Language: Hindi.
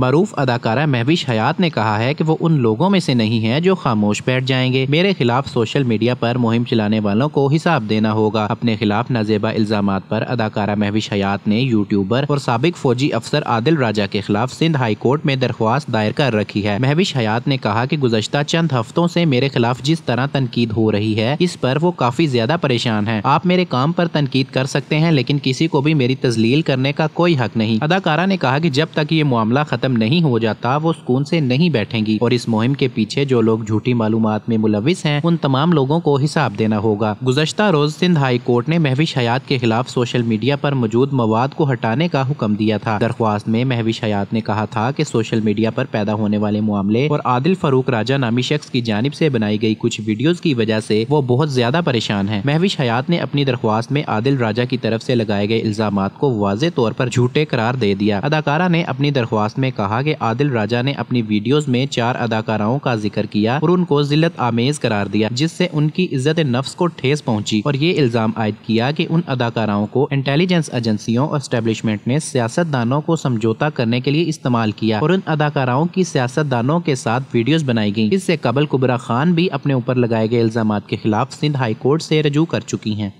मरूफ अदाकारा महविश हयात ने कहा है कि वो उन लोगों में से नहीं है जो खामोश बैठ जाएंगे मेरे खिलाफ सोशल मीडिया पर मुहिम चलाने वालों को हिसाब देना होगा अपने खिलाफ नज़ेबा इल्जाम पर अदाकारा महविश हयात ने यूट्यूबर और सबक फौजी अफसर आदिल राजा के खिलाफ सिंध हाई कोर्ट में दरख्वास्त दायर कर रखी है महविश हयात ने कहा की गुजशत चंद हफ्तों ऐसी मेरे खिलाफ जिस तरह तनकीद हो रही है इस पर वो काफी ज्यादा परेशान है आप मेरे काम आरोप तनकीद कर सकते हैं लेकिन किसी को भी मेरी तजलील करने का कोई हक नहीं अदाकारा ने कहा की जब तक ये मामला खत्म ख़त्म नहीं हो जाता वो सुकून से नहीं बैठेंगी और इस मुहिम के पीछे जो लोग झूठी मालूम में मुलविस हैं उन तमाम लोगों को हिसाब देना होगा गुजशत रोज सिंध हाई कोर्ट ने महविश हयात के खिलाफ सोशल मीडिया पर मौजूद मवाद को हटाने का हुक्म दिया था दरख्वास्त में महविश हयात ने कहा था कि सोशल मीडिया पर पैदा होने वाले मामले और आदिल फरूक राजा नामी शख्स की जानब से बनाई गई कुछ वीडियोज की वजह से वो बहुत ज्यादा परेशान है महविश हयात ने अपनी दरख्वास्त में आदिल राजा की तरफ से लगाए गए इल्जाम को वाजे तौर पर झूठे करार दे दिया अदाकारा ने अपनी दरख्वास्त में में कहा कि आदिल राजा ने अपनी वीडियोस में चार अदाकाराओं का जिक्र किया और उनको जिल्लत आमेज करार दिया जिससे उनकी इज्जत नफ्स को ठेस पहुंची और ये इल्जाम आयद किया कि उन अदाकाराओं को इंटेलिजेंस एजेंसियों और स्टेब्लिशमेंट ने सियासतदानों को समझौता करने के लिए इस्तेमाल किया और उन अदाकाराओं की सियासतदानों के साथ वीडियोज बनाई गयी इससे कबल कुबरा खान भी अपने ऊपर लगाए गए इल्जाम के खिलाफ सिंध हाई कोर्ट रजू कर चुकी है